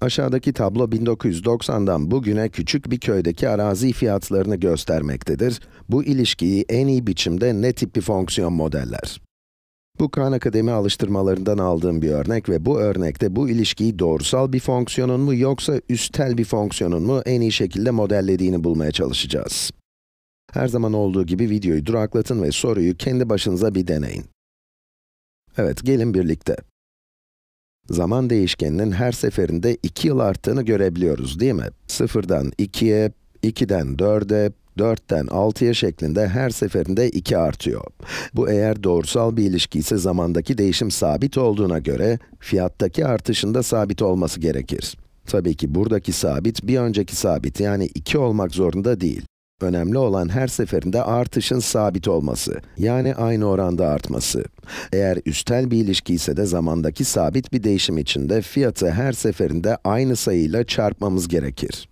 Aşağıdaki tablo 1990'dan bugüne küçük bir köydeki arazi fiyatlarını göstermektedir. Bu ilişkiyi en iyi biçimde ne tip bir fonksiyon modeller? Bu Khan Akademi alıştırmalarından aldığım bir örnek ve bu örnekte bu ilişkiyi doğrusal bir fonksiyonun mu yoksa üstel bir fonksiyonun mu en iyi şekilde modellediğini bulmaya çalışacağız. Her zaman olduğu gibi videoyu duraklatın ve soruyu kendi başınıza bir deneyin. Evet, gelin birlikte. Zaman değişkeninin her seferinde 2 yıl arttığını görebiliyoruz değil mi? 0'dan 2'ye, 2'den 4'e, 4'ten 6'ya şeklinde her seferinde 2 artıyor. Bu eğer doğrusal bir ilişki ise zamandaki değişim sabit olduğuna göre fiyattaki artışın da sabit olması gerekir. Tabii ki buradaki sabit bir önceki sabit yani 2 olmak zorunda değil. Önemli olan her seferinde artışın sabit olması, yani aynı oranda artması. Eğer üstel bir ilişki ise de zamandaki sabit bir değişim içinde fiyatı her seferinde aynı sayıyla çarpmamız gerekir.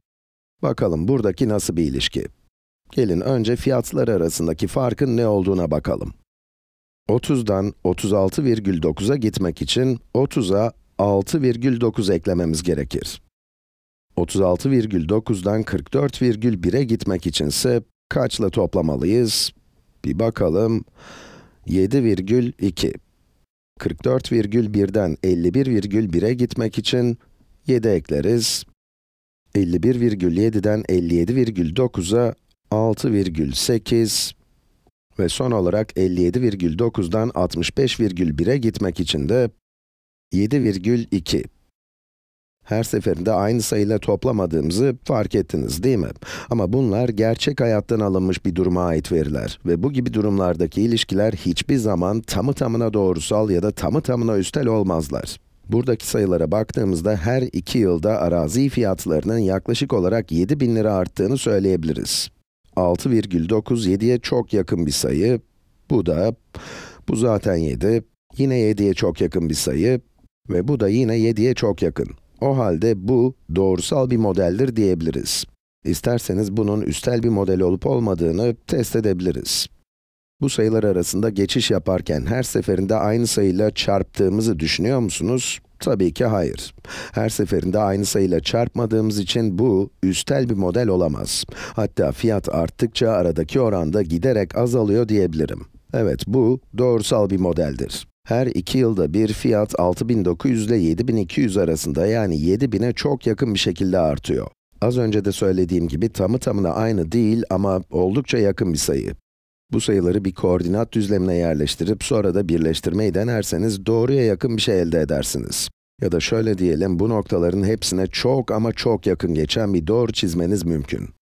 Bakalım buradaki nasıl bir ilişki? Gelin önce fiyatlar arasındaki farkın ne olduğuna bakalım. 30'dan 36,9'a gitmek için 30'a 6,9 eklememiz gerekir. 36,9'dan 44,1'e gitmek içinse kaçla toplamalıyız? Bir bakalım. 7,2. 44,1'den 51,1'e gitmek için 7 ekleriz. 51,7'den 57,9'a 6,8 ve son olarak 57,9'dan 65,1'e gitmek için de 7,2. Her seferinde aynı sayıyla toplamadığımızı fark ettiniz değil mi? Ama bunlar gerçek hayattan alınmış bir duruma ait veriler ve bu gibi durumlardaki ilişkiler hiçbir zaman tamı tamına doğrusal ya da tamı tamına üstel olmazlar. Buradaki sayılara baktığımızda her iki yılda arazi fiyatlarının yaklaşık olarak 7 bin lira arttığını söyleyebiliriz. 6,97'ye çok yakın bir sayı. Bu da, bu zaten 7. Yine 7'ye çok yakın bir sayı ve bu da yine 7'ye çok yakın. O halde bu doğrusal bir modeldir diyebiliriz. İsterseniz bunun üstel bir model olup olmadığını test edebiliriz. Bu sayılar arasında geçiş yaparken her seferinde aynı sayıyla çarptığımızı düşünüyor musunuz? Tabii ki hayır. Her seferinde aynı sayıyla çarpmadığımız için bu üstel bir model olamaz. Hatta fiyat arttıkça aradaki oranda giderek azalıyor diyebilirim. Evet, bu doğrusal bir modeldir. Her iki yılda bir fiyat 6900 ile 7200 arasında yani 7000'e çok yakın bir şekilde artıyor. Az önce de söylediğim gibi tamı tamına aynı değil ama oldukça yakın bir sayı. Bu sayıları bir koordinat düzlemine yerleştirip sonra da birleştirmeyi denerseniz doğruya yakın bir şey elde edersiniz. Ya da şöyle diyelim, bu noktaların hepsine çok ama çok yakın geçen bir doğru çizmeniz mümkün.